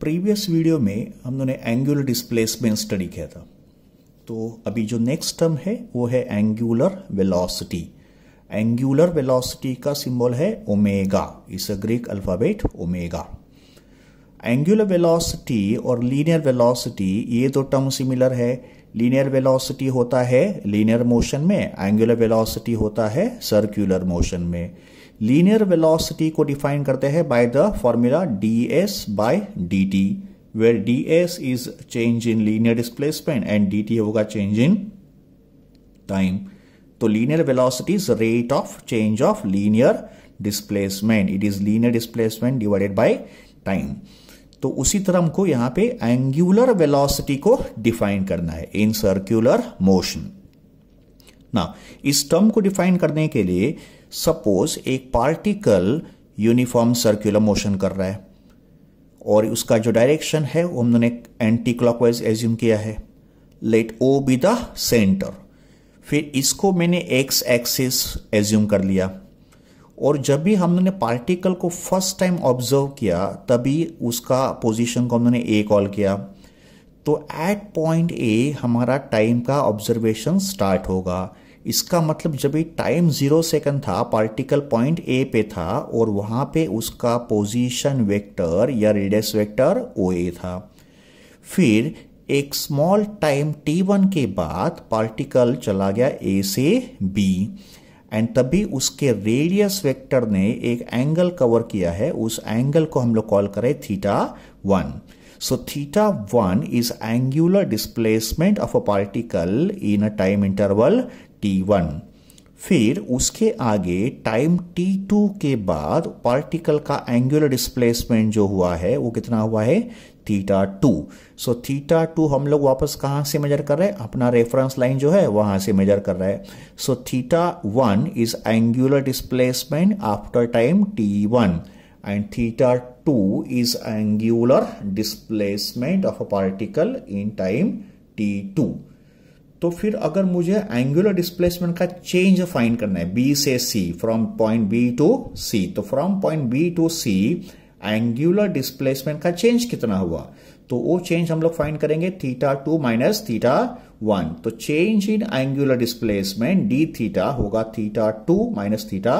Previous video में हम लोगों ने एंगुलर डिस्प्लेसमेंट स्टडी किया था तो अभी जो नेक्स्ट टर्म है वो है एंगुलर वेलोसिटी एंगुलर वेलोसिटी का सिंबल है ओमेगा इस Greek alphabet omega angular velocity और लीनियर वेलोसिटी ये दो टर्म सिमिलर है लीनियर वेलोसिटी होता है लीनियर मोशन में एंगुलर वेलोसिटी होता है सर्कुलर मोशन में लीनियर वेलोसिटी को डिफाइन करते हैं by the formula D S by D T where D S is change in linear displacement and D T होगा चेंज इन टाइम तो linear velocity is rate of change of linear displacement it is linear displacement divided by time तो उसी तरह हमको यहां पे angular velocity को define करना है इन सर्क्यूलर मोशन ना इस टर्म को डिफाइन करने के लिए सपोज एक पार्टिकल यूनिफॉर्म सर्कुलर मोशन कर रहा है और उसका जो डायरेक्शन है वो हमने एंटी क्लॉकवाइज एज्यूम किया है let O be the centre फिर इसको मैंने एक्स एक्सिस एज्यूम कर लिया और जब भी हमने पार्टिकल को फर्स्ट टाइम ऑब्जर्व किया तभी उसका पोजीशन को हमने ए कॉल किया तो एट पॉइंट ए हमारा टाइम का ऑब्जर्वेशन स्टार्ट होगा इसका मतलब जब ये टाइम ज़ीरो सेकंड था पार्टिकल पॉइंट ए पे था और वहां पे उसका पोजीशन वेक्टर या रेडियस वेक्टर ओ ए था फिर एक स्मॉल टाइम टी वन के बाद पार्टिकल चला गया ए से बी एंड तभी उसके रेडियस वेक्टर ने एक एंगल कवर किया है उस एंगल को हम लोग कॉल करें theta one so theta one is angular displacement of a particle in a time interval T one फिर उसके आगे टाइम टी टू के बाद पार्टिकल का एंगुलर डिस्प्लेसमेंट जो हुआ है वो कितना हुआ है theta two so theta two हम लोग वापस कहाँ से मेजर कर रहे हैं अपना रेफरेंस लाइन जो है वहां से मेजर कर रहे हैं so theta one is angular displacement after time T one and theta two is angular displacement of a particle in time T two तो फिर अगर मुझे एंगुलर डिस्प्लेसमेंट का चेंज फाइंड करना है बी से C from point B to C तो from point B to C angular displacement का चेंज कितना हुआ तो वो चेंज हम लोग फाइंड करेंगे theta two minus theta one तो change in angular displacement D theta होगा theta two minus theta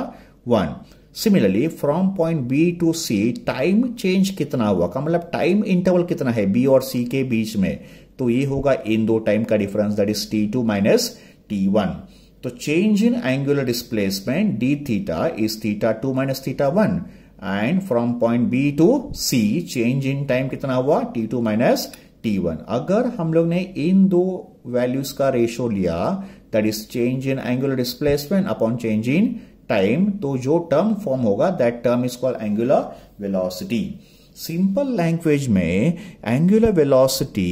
one similarly from point B to C time change कितना हुआ का मतलब टाइम इंटरवल कितना है बी और सी के बीच में तो ये होगा इन दो टाइम का difference that is T two minus T one तो change in angular displacement D theta is theta two minus theta one and from point B to C change in time कितना हुआ T two minus T one अगर हम लोग ने इन दो values का ratio लिया that is change in angular displacement upon change in time तो जो टर्म फॉर्म होगा that term is called angular velocity simple language में एंगुलर वेलोसिटी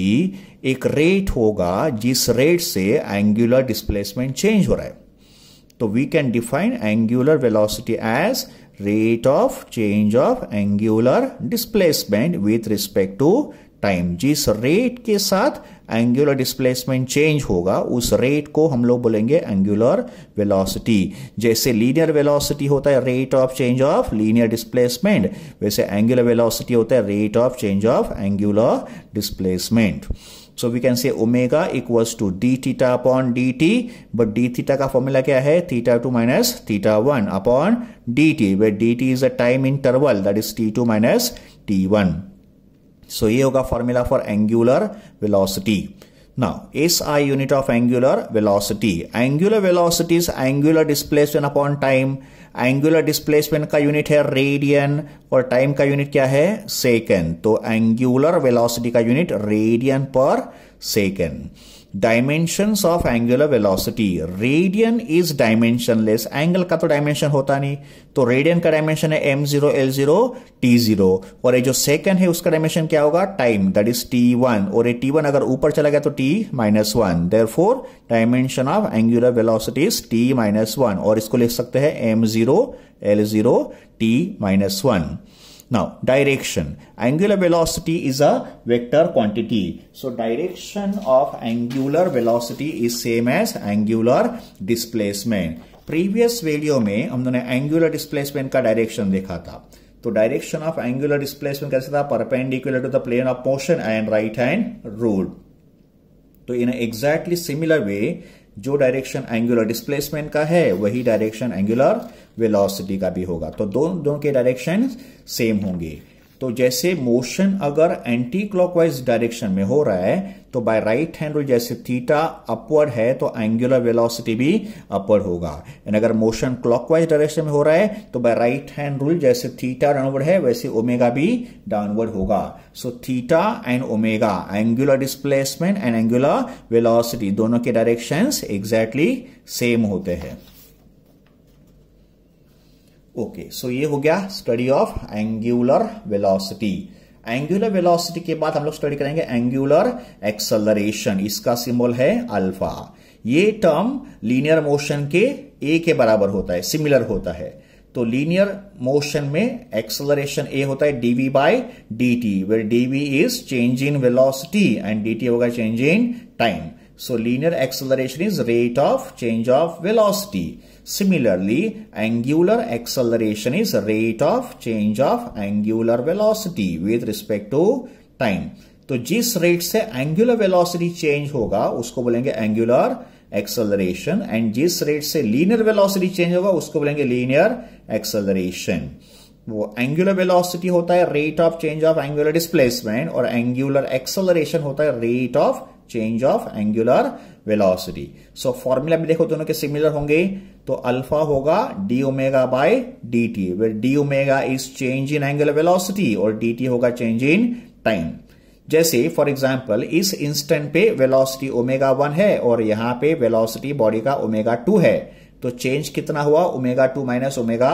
एक रेट होगा जिस रेट से एंगुलर डिस्प्लेसमेंट चेंज हो रहा है तो we can define angular velocity as rate of change of angular displacement with respect to time जिस रेट के साथ एंगुलर डिस्प्लेसमेंट चेंज होगा उस रेट को हम लोग बोलेंगे एंगुलर वेलोसिटी जैसे लीनियर वेलोसिटी होता है rate of change of linear displacement वैसे एंगुलर वेलोसिटी होता है rate of change of angular displacement so we can say omega equals to D theta upon D T but D theta का formula क्या है theta two minus theta one upon D T where D T is a time interval that is T two minus T one सो ये होगा formula for angular velocity ना S I unit of angular velocity angular velocity angular displacement upon time angular displacement का unit है radian और time का unit क्या है second तो एंगुलर वेलोसिटी का unit radian per second dimensions of angular velocity radian is dimensionless angle का तो डायमेंशन होता नहीं तो रेडियन का डायमेंशन है M zero L zero T zero और ये जो सेकंड है उसका डायमेंशन क्या होगा time that is T one और ये टी वन अगर ऊपर चला गया तो T minus one therefore dimension of angular velocity is T minus one और इसको लिख सकते हैं M zero L zero T minus one Now direction. Angular velocity is a vector quantity. So direction of angular velocity is same as angular displacement. Previous video में हम लोगों ने angular displacement का डायरेक्शन देखा था तो डायरेक्शन ऑफ एंगुलर डिस्प्लेसमेंट कैसे था perpendicular to the plane of motion and right hand rule तो इन एग्जैक्टली सिमिलर वे जो डायरेक्शन एंगुलर डिस्प्लेसमेंट का है वही डायरेक्शन एंगुलर वेलोसिटी का भी होगा तो दोनों दोनों के डायरेक्शन सेम होंगे तो जैसे मोशन अगर एंटी क्लॉकवाइज डायरेक्शन में हो रहा है तो बाय राइट हैंड रूल जैसे थीटा अपवर्ड है तो एंगुलर वेलोसिटी भी अपवर्ड होगा एंड अगर मोशन क्लॉकवाइज डायरेक्शन में हो रहा है तो बाय राइट हैंड रूल जैसे थीटा डाउनवर्ड है वैसे ओमेगा भी डाउनवर्ड होगा so theta and omega angular displacement and angular velocity दोनों के डायरेक्शन एग्जैक्टली सेम होते हैं ओके सो ये हो गया study of angular velocity angular velocity के बाद हम लोग स्टडी करेंगे एंगुलर एक्सलरेशन इसका सिंबल है अल्फा ये टर्म लीनियर मोशन के ए के बराबर होता है सिमिलर होता है तो लीनियर मोशन में एक्सलरेशन ए होता है d v by D T where d v is change in velocity and D T होगा change in time so linear acceleration is rate of change of velocity Similarly, angular acceleration is rate of change of angular velocity with respect to time. तो जिस rate से angular velocity change होगा उसको बोलेंगे angular acceleration and जिस rate से linear velocity change होगा उसको बोलेंगे लीनियर एक्सलरेशन वो एंगुलर वेलोसिटी होता है rate of change of angular displacement और एंगुलर एक्सलरेशन होता है rate of change of angular velocity so formula भी देखो दोनों के सिमिलर होंगे तो अल्फा होगा d omega by D t d omega is change in angular velocity और डी टी होगा चेंज इन टाइम जैसे फॉर एग्जाम्पल इस इंस्टेंट पे वेलोसिटी ओमेगा वन है और यहां पे वेलोसिटी बॉडी का ओमेगा टू है तो चेंज कितना हुआ omega two minus omega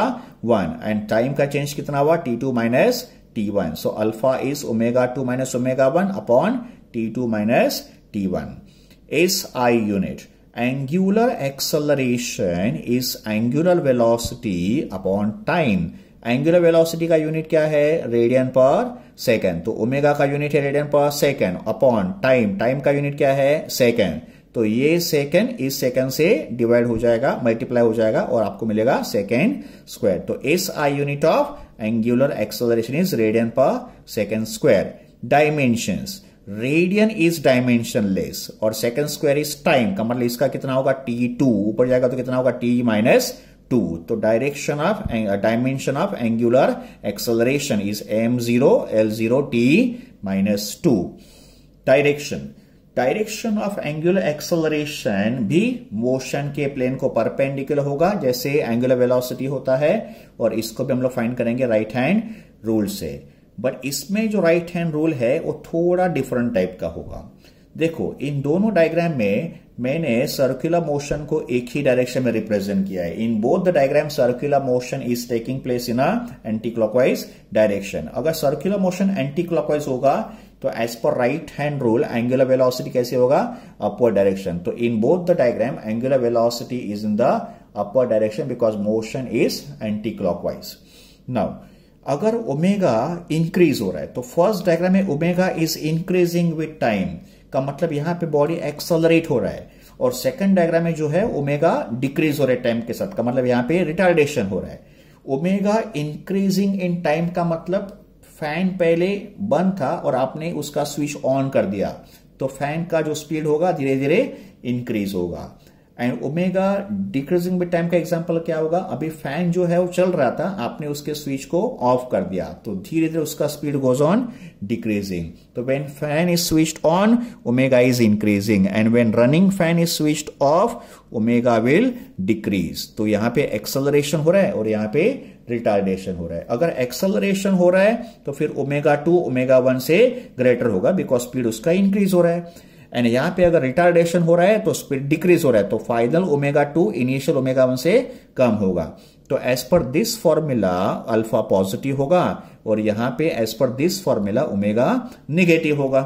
one and time का चेंज कितना हुआ T two minus T one so alpha is omega two minus omega one upon t two minus t1 SI unit. Angular acceleration is angular velocity upon time. Angular velocity का unit क्या है radian per second तो omega का unit है radian per second upon time time का unit क्या है second तो ये सेकेंड इस सेकेंड से डिवाइड हो जाएगा मल्टीप्लाई हो जाएगा और आपको मिलेगा सेकेंड स्क्वायर तो S I unit of angular acceleration is radian per second square dimensions radian is less और सेकेंड स्क्वायर इज टाइम का मतलब इसका कितना होगा टी टू ऊपर जाएगा तो कितना होगा टी माइनस टू तो direction of dimension of angular acceleration is M zero L zero T minus two direction direction of angular acceleration भी मोशन के प्लेन को परपेंडिकुलर होगा जैसे एंगुलर वेलोसिटी होता है और इसको भी हम लोग फाइंड करेंगे राइट हैंड रूल से बट इसमें जो राइट हैंड रूल है वो थोड़ा डिफरेंट टाइप का होगा देखो इन दोनों डायग्राम में मैंने सर्कुलर मोशन को एक ही डायरेक्शन में रिप्रेजेंट किया है in both the diagram circular motion is taking place in a anti clockwise direction अगर सर्कुलर मोशन एंटी क्लॉकवाइज होगा तो as per right hand rule angular velocity कैसे होगा अपर डायरेक्शन तो in both the diagram angular velocity is in the upper direction because motion is anti clockwise now अगर omega increase हो रहा है तो फर्स्ट डायग्राम में omega is increasing with time का मतलब यहां पे बॉडी एक्सलरेट हो रहा है और सेकंड डायग्राम में जो है ओमेगा डिक्रीज हो रहा है टाइम के साथ का मतलब यहां पे रिटार्डेशन हो रहा है ओमेगा इंक्रीजिंग इन टाइम का मतलब फैन पहले बंद था और आपने उसका स्विच ऑन कर दिया तो फैन का जो स्पीड होगा धीरे धीरे इंक्रीज होगा and omega decreasing with time का एग्जाम्पल क्या होगा अभी फैन जो है वो चल रहा था आपने उसके स्विच को ऑफ कर दिया तो धीरे धीरे उसका स्पीड गोज ऑन डिक्रीजिंग तो when fan is switched on omega is increasing and when running fan is switched off omega will decrease तो यहाँ पे एक्सलरेशन हो रहा है और यहाँ पे रिटार्डेशन हो रहा है अगर एक्सलरेशन हो रहा है तो फिर ओमेगा टू ओमेगा वन से ग्रेटर होगा बिकॉज स्पीड उसका इंक्रीज हो रहा है एंड यहां पे अगर रिटार्डेशन हो रहा है तो स्पीड डिक्रीज हो रहा है तो final omega two initial omega one से कम होगा तो एज पर दिस फॉर्मूला अल्फा पॉजिटिव होगा और यहां पे as per this formula omega negative होगा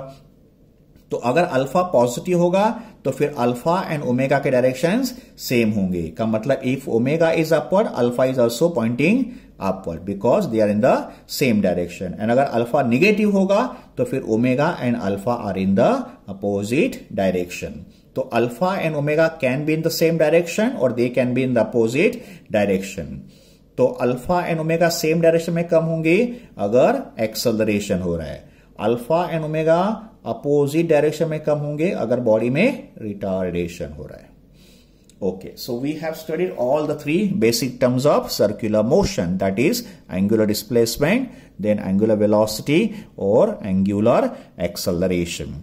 तो अगर अल्फा पॉजिटिव होगा तो फिर अल्फा एंड ओमेगा के डायरेक्शन सेम होंगे का मतलब if omega is upward alpha is also pointing upward because they are in the same direction and अगर अल्फा निगेटिव होगा तो फिर omega and alpha are in the opposite direction तो alpha and omega can be in the same direction और they can be in the opposite direction तो alpha and omega same direction में कम होंगे अगर एक्सलरेशन हो रहा है alpha and omega opposite direction में कम होंगे अगर बॉडी में रिटार्डेशन हो रहा है okay so we have studied all the three basic terms of circular motion that is angular displacement then angular velocity और एंगुलर एक्सलरेशन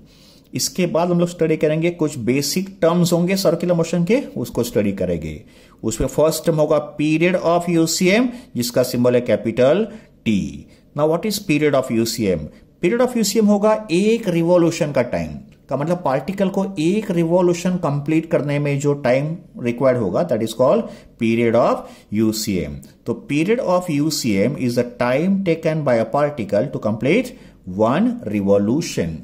इसके बाद हम लोग स्टडी करेंगे कुछ बेसिक टर्म्स होंगे सर्कुलर मोशन के उसको स्टडी करेंगे उसमें फर्स्ट टर्म होगा पीरियड ऑफ यूसीएम जिसका सिंबल है capital T now what is period of UCM period of UCM होगा एक रिवॉल्यूशन का टाइम का मतलब पार्टिकल को एक रिवॉल्यूशन कंप्लीट करने में जो टाइम रिक्वायर्ड होगा that is called period of UCM तो period of UCM is the time taken by a particle to complete one revolution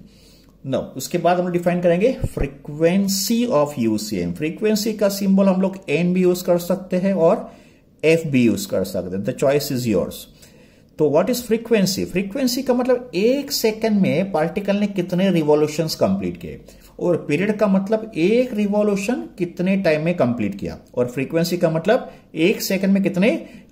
no उसके बाद हम लोग डिफाइन करेंगे फ्रीक्वेंसी ऑफ यूसीएम फ्रीक्वेंसी का सिंबल हम लोग एन भी यूज कर सकते हैं और एफ भी यूज कर सकते हैं द चॉइस इज योर्स तो व्हाट इज फ्रीक्वेंसी फ्रीक्वेंसी का मतलब एक सेकंड में पार्टिकल ने कितने रिवॉल्यूशन कंप्लीट किए और पीरियड का मतलब एक रिवॉल्यूशन कितने टाइम में कंप्लीट किया और फ्रीक्वेंसी का मतलब एक सेकंड में कितने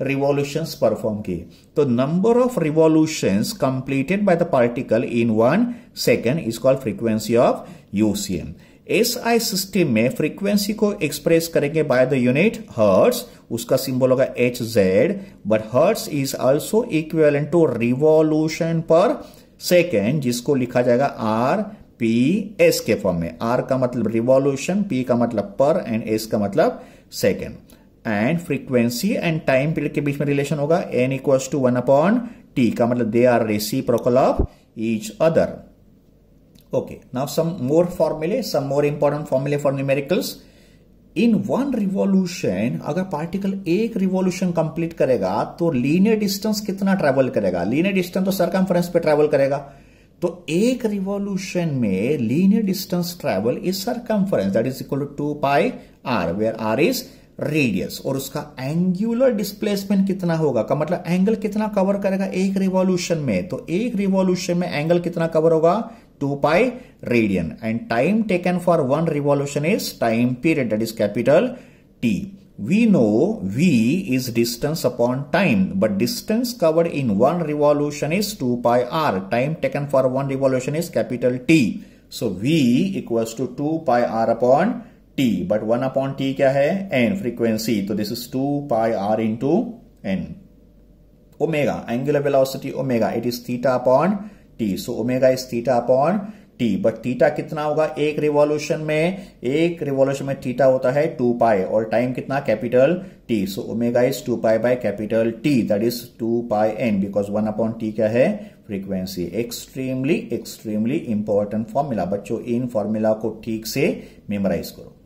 रिवॉल्यूशन परफॉर्म किए तो number of revolution completed by the particle in one second is called frequency of UCM S I system में फ्रीक्वेंसी को एक्सप्रेस करेंगे बाय द यूनिट हर्ट्स उसका सिंबल होगा H Z but hertz is also equal to revolution per second जिसको लिखा जाएगा R P S के form में आर का मतलब रिवॉल्यूशन पी का मतलब पर एंड एस का मतलब second and frequency and time period के बीच में रिलेशन होगा n equal to one upon T का मतलब they are reciprocal of each other Okay, now some more formulae, some more important formulae for numericals. In one revolution अगर particle एक revolution complete करेगा तो linear distance कितना travel करेगा linear distance तो circumference पे ट्रेवल करेगा तो एक रिवॉल्यूशन में linear distance travel is circumference that is equal to two pi r where r is radius और उसका एंगुलर डिस्प्लेसमेंट कितना होगा का मतलब एंगल कितना कवर करेगा एक रिवॉल्यूशन में तो एक रिवॉल्यूशन में एंगल कितना कवर होगा 2 pi radian and time taken for one revolution is time period that is capital T. We know V is distance upon time but distance covered in one revolution is 2 pi r. Time taken for one revolution is capital T. So V equals to 2 pi r upon T but 1 upon T kya hai? N frequency. So this is 2 pi r into N. Omega angular velocity omega it is theta upon T so omega is theta upon T but theta कितना होगा एक revolution में एक revolution में theta होता है to पाई और time कितना capital T so omega is two pi by capital T that is two pi n because one upon T क्या है frequency extremely extremely important formula बच्चों इन फॉर्मूला को ठीक से मेमोराइज करो